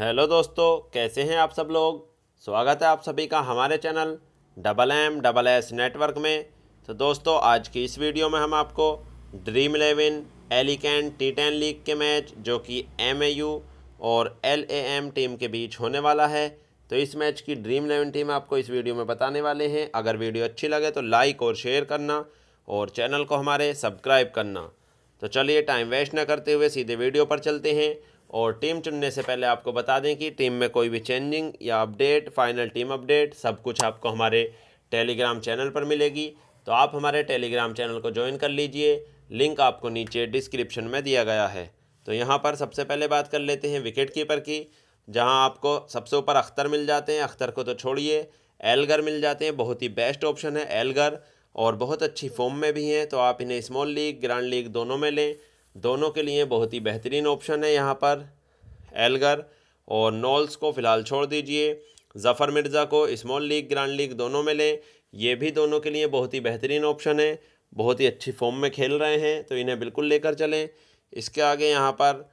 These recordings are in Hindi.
हेलो दोस्तों कैसे हैं आप सब लोग स्वागत है आप सभी का हमारे channel double M double S network में तो दोस्तों आज की इस वीडियो में हम आपको dream eleven Alicante T ten league के मैच जो कि एम और एल टीम के बीच होने वाला है तो इस मैच की ड्रीम इलेवन टीम आपको इस वीडियो में बताने वाले हैं अगर वीडियो अच्छी लगे तो लाइक और शेयर करना और चैनल को हमारे सब्सक्राइब करना तो चलिए टाइम वेस्ट ना करते हुए सीधे वीडियो पर चलते हैं और टीम चुनने से पहले आपको बता दें कि टीम में कोई भी चेंजिंग या अपडेट फाइनल टीम अपडेट सब कुछ आपको हमारे टेलीग्राम चैनल पर मिलेगी तो आप हमारे टेलीग्राम चैनल को ज्वाइन कर लीजिए लिंक आपको नीचे डिस्क्रिप्शन में दिया गया है तो यहाँ पर सबसे पहले बात कर लेते हैं विकेट कीपर की जहाँ आपको सबसे ऊपर अख्तर मिल जाते हैं अख्तर को तो छोड़िए एलगर मिल जाते हैं बहुत ही बेस्ट ऑप्शन है एलगर और बहुत अच्छी फॉर्म में भी हैं तो आप इन्हें स्मॉल लीग ग्रैंड लीग दोनों में लें दोनों के लिए बहुत ही बेहतरीन ऑप्शन है यहाँ पर एलगर और नॉल्स को फ़िलहाल छोड़ दीजिए जफ़र मिर्ज़ा को स्मॉल लीग ग्रैंड लीग दोनों में लें ये भी दोनों के लिए बहुत ही बेहतरीन ऑप्शन है बहुत ही अच्छी फॉर्म में खेल रहे हैं तो इन्हें बिल्कुल लेकर चलें इसके आगे यहाँ पर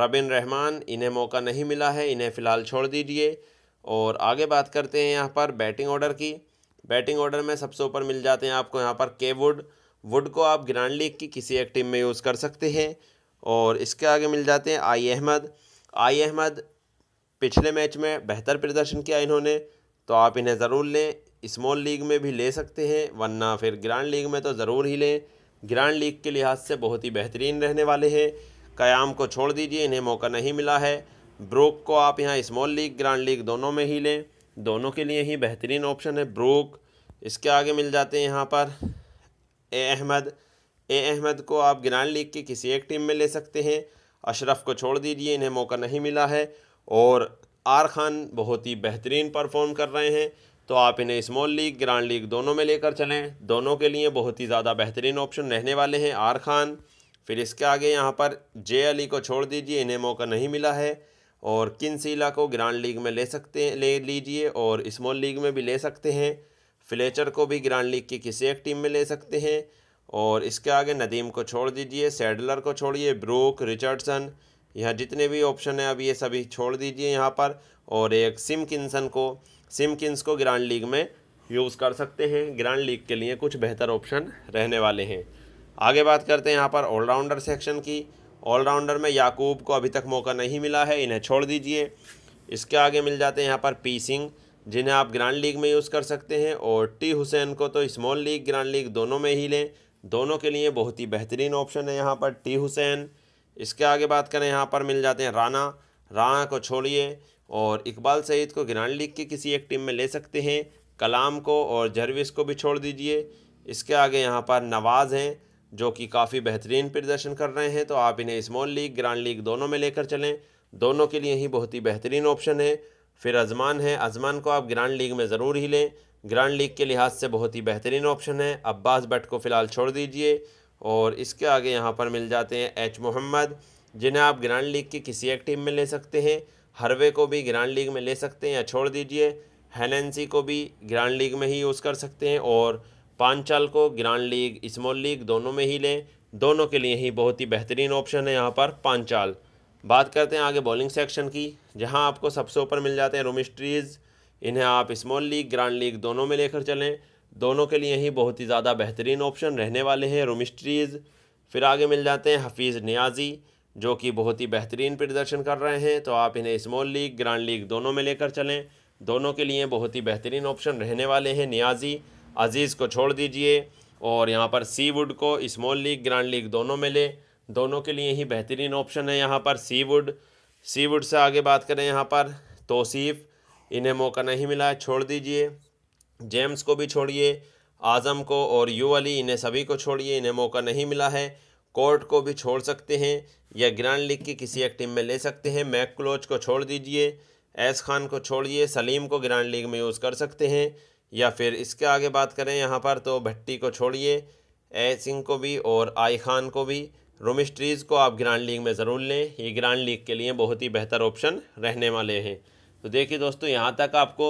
रबिन रहमान इन्हें मौका नहीं मिला है इन्हें फ़िलहाल छोड़ दीजिए और आगे बात करते हैं यहाँ पर बैटिंग ऑर्डर की बैटिंग ऑर्डर में सबसे ऊपर मिल जाते हैं आपको यहाँ पर केवुड वुड को आप ग्रांड लीग की किसी एक टीम में यूज़ कर सकते हैं और इसके आगे मिल जाते हैं आई अहमद आई अहमद पिछले मैच में बेहतर प्रदर्शन किया इन्होंने तो आप इन्हें ज़रूर लें स्मॉल लीग में भी ले सकते हैं वरना फिर ग्रांड लीग में तो ज़रूर ही लें ग्रांड लीग के लिहाज से बहुत ही बेहतरीन रहने वाले हैं कयाम को छोड़ दीजिए इन्हें मौका नहीं मिला है ब्रोक को आप यहाँ स्मॉल लीग ग्रांड लीग दोनों में ही लें दोनों के लिए ही बेहतरीन ऑप्शन है ब्रोक इसके आगे मिल जाते हैं यहाँ पर ए अहमद ए अहमद को आप ग्रांड लीग की किसी एक टीम में ले सकते हैं अशरफ को छोड़ दीजिए इन्हें मौका नहीं मिला है और आर खान बहुत ही बेहतरीन परफॉर्म कर रहे हैं तो आप इन्हें स्मॉल लीग ग्रांड लीग दोनों में लेकर चलें दोनों के लिए बहुत ही ज़्यादा बेहतरीन ऑप्शन रहने वाले हैं आर खान फिर इसके आगे यहाँ पर जे अली को छोड़ दीजिए इन्हें मौका नहीं मिला है और किनसीला को ग्रांड लीग में ले सकते हैं ले लीजिए और स्मॉल लीग में भी ले सकते हैं फ्लेचर को भी ग्रांड लीग की किसी एक टीम में ले सकते हैं और इसके आगे नदीम को छोड़ दीजिए सैडलर को छोड़िए ब्रूक रिचर्डसन यहाँ जितने भी ऑप्शन हैं अब ये सभी छोड़ दीजिए यहाँ पर और एक सिम किन्सन को सिम किन्स को ग्रांड लीग में यूज़ कर सकते हैं ग्रांड लीग के लिए कुछ बेहतर ऑप्शन रहने वाले हैं आगे बात करते हैं यहाँ पर ऑलराउंडर सेक्शन की ऑलराउंडर में याकूब को अभी तक मौका नहीं मिला है इन्हें छोड़ दीजिए इसके आगे मिल जाते हैं यहाँ पर पी सिंह जिन्हें आप ग्रैंड लीग में यूज़ कर सकते हैं और टी हुसैन को तो स्मॉल लीग ग्रैंड लीग दोनों में ही लें दोनों के लिए बहुत ही बेहतरीन ऑप्शन है यहाँ पर टी हुसैन इसके आगे बात करें यहाँ पर मिल जाते हैं राना राणा को छोड़िए और इकबाल सईद को ग्रैंड लीग की किसी एक टीम में ले सकते हैं कलाम को और जरविस को भी छोड़ दीजिए इसके आगे यहाँ पर नवाज़ हैं जो कि काफ़ी बेहतरीन प्रदर्शन कर रहे हैं तो आप इन्हें स्मॉल लीग ग्रैंड लीग दोनों में लेकर चलें दोनों के लिए ही बहुत ही बेहतरीन ऑप्शन है फिर अजमान है अजमान को आप ग्रांड लीग में ज़रूर ही लें ग्रांड लीग के लिहाज से बहुत ही बेहतरीन ऑप्शन है अब्बास भट्ट को फ़िलहाल छोड़ दीजिए और इसके आगे यहाँ पर मिल जाते हैं एच मोहम्मद जिन्हें आप ग्रांड लीग की किसी एक टीम में ले सकते हैं हरवे को भी ग्रांड लीग में ले सकते हैं या छोड़ दीजिए हैनेंसी को भी ग्रांड लीग में ही यूज़ कर सकते हैं और पांचाल को ग्रांड लीग स्मॉल लीग दोनों में ही लें दोनों के लिए ही बहुत ही बेहतरीन ऑप्शन है यहाँ पर पांचाल बात करते हैं आगे बॉलिंग सेक्शन की जहां आपको सबसे ऊपर मिल जाते हैं रोमिस्ट्रीज़ इन्हें आप स्मॉल लीग ग्रांड लीग दोनों में लेकर चलें दोनों के लिए ही बहुत ही ज़्यादा बेहतरीन ऑप्शन रहने वाले हैं रोमिस्ट्रीज़ फिर आगे मिल जाते हैं हफीज़ नियाजी जो कि बहुत ही बेहतरीन प्रदर्शन कर रहे हैं तो आप इन्हें स्मॉल लीग ग्रांड लीग दोनों में लेकर चलें दोनों के लिए बहुत ही बेहतरीन ऑप्शन रहने वाले हैं नियाजी अजीज़ को छोड़ दीजिए और यहाँ पर सी वुड को स्मॉल लीग ग्रांड लीग दोनों में लें दोनों के लिए ही बेहतरीन ऑप्शन है यहाँ पर C would see would say आगे बात करें यहाँ पर तोसीफ़ इन्हें मौका नहीं मिला छोड़ दीजिए जेम्स को भी छोड़िए आज़म को और यू अली इन्हें सभी को छोड़िए इन्हें मौका नहीं मिला है कोर्ट को भी छोड़ सकते हैं या ग्रैंड लीग की किसी एक टीम में ले सकते हैं मैक क्लोच को छोड़ दीजिए एस खान को छोड़िए सलीम को ग्रैंड लीग में यूज़ कर सकते हैं या फिर इसके आगे बात करें यहाँ पर तो भट्टी को छोड़िए ए सिंह को भी और आई खान को भी रोमिस्ट्रीज़ को आप ग्रांड लीग में ज़रूर लें ये ग्रांड लीग के लिए बहुत ही बेहतर ऑप्शन रहने वाले हैं तो देखिए दोस्तों यहाँ तक आपको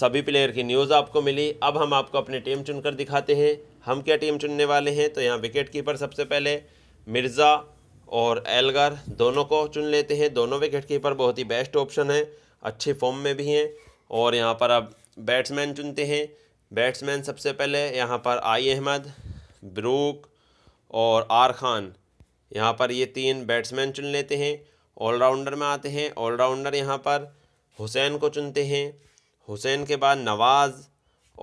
सभी प्लेयर की न्यूज़ आपको मिली अब हम आपको अपनी टीम चुनकर दिखाते हैं हम क्या टीम चुनने वाले हैं तो यहाँ विकेट कीपर सबसे पहले मिर्ज़ा और एलगर दोनों को चुन लेते हैं दोनों विकेट कीपर बहुत ही बेस्ट ऑप्शन है अच्छे फॉर्म में भी हैं और यहाँ पर अब बैट्समैन चुनते हैं बैट्समैन सबसे पहले यहाँ पर आई अहमद ब्रूक और आर खान यहाँ पर ये तीन बैट्समैन चुन लेते हैं ऑलराउंडर में आते हैं ऑलराउंडर यहाँ पर हुसैन को चुनते हैं हुसैन के बाद नवाज़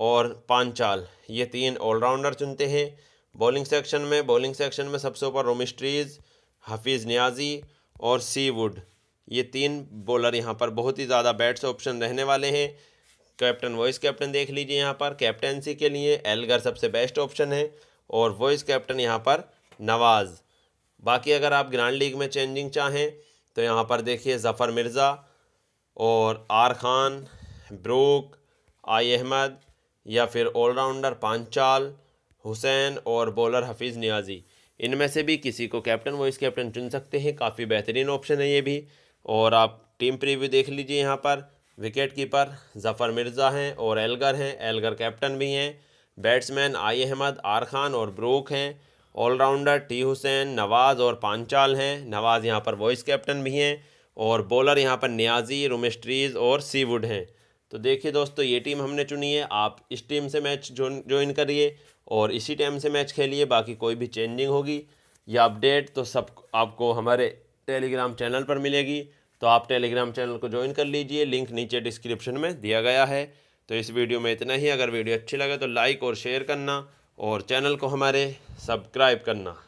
और पांचाल ये तीन ऑलराउंडर चुनते हैं बॉलिंग सेक्शन में बॉलिंग सेक्शन में सबसे ऊपर रोमिस्ट्रीज़ हफीज़ न्याजी और सी वुड ये तीन बॉलर यहाँ पर बहुत ही ज़्यादा बैट्स ऑप्शन रहने वाले हैं कैप्टन वॉइस कैप्टन देख लीजिए यहाँ पर कैप्टनसी के लिए एलगर सबसे बेस्ट ऑप्शन है और वॉइस कैप्टन यहाँ पर नवाज़ बाकी अगर आप ग्रैंड लीग में चेंजिंग चाहें तो यहाँ पर देखिए ज़फ़र मिर्ज़ा और R Khan Brook I Ahmed या फिर ऑलराउंडर पांचाल हुसैन और बॉलर हफीज़ नियाज़ी इनमें से भी किसी को कैप्टन वाइस कैप्टन चुन सकते हैं काफ़ी बेहतरीन ऑप्शन है ये भी और आप टीम प्रीव्यू देख लीजिए यहाँ पर विकेट कीपर ज़फ़र मिर्ज़ा हैं और एलगर हैं एलगर कैप्टन भी हैं batsman I Ahmed R Khan और ब्रूक हैं ऑलराउंडर टी हुसैन नवाज़ और पांचाल हैं नवाज़ यहाँ पर वॉइस कैप्टन भी हैं और बॉलर यहाँ पर न्याजी रोमेस्ट्रीज और सीवुड हैं तो देखिए दोस्तों ये टीम हमने चुनी है आप इस टीम से मैच ज्वाइन करिए और इसी टाइम से मैच खेलिए बाकी कोई भी चेंजिंग होगी या अपडेट तो सब आपको हमारे टेलीग्राम चैनल पर मिलेगी तो आप टेलीग्राम चैनल को ज्वाइन कर लीजिए लिंक नीचे डिस्क्रिप्शन में दिया गया है तो इस वीडियो में इतना ही अगर वीडियो अच्छी लगे तो लाइक और शेयर करना और चैनल को हमारे सब्सक्राइब करना